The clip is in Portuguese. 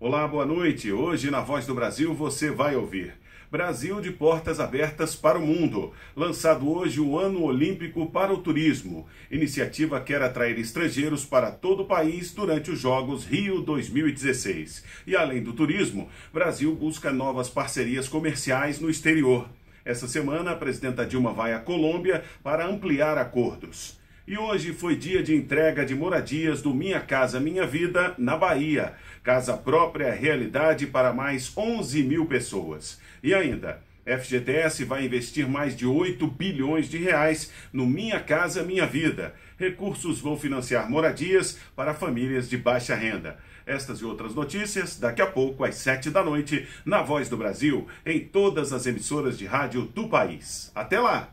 Olá, boa noite. Hoje na Voz do Brasil você vai ouvir Brasil de portas abertas para o mundo. Lançado hoje o Ano Olímpico para o Turismo. Iniciativa quer atrair estrangeiros para todo o país durante os Jogos Rio 2016. E além do turismo, Brasil busca novas parcerias comerciais no exterior. Essa semana, a presidenta Dilma vai à Colômbia para ampliar acordos. E hoje foi dia de entrega de moradias do Minha Casa Minha Vida, na Bahia. Casa própria realidade para mais 11 mil pessoas. E ainda, FGTS vai investir mais de 8 bilhões de reais no Minha Casa Minha Vida. Recursos vão financiar moradias para famílias de baixa renda. Estas e outras notícias daqui a pouco às 7 da noite na Voz do Brasil, em todas as emissoras de rádio do país. Até lá.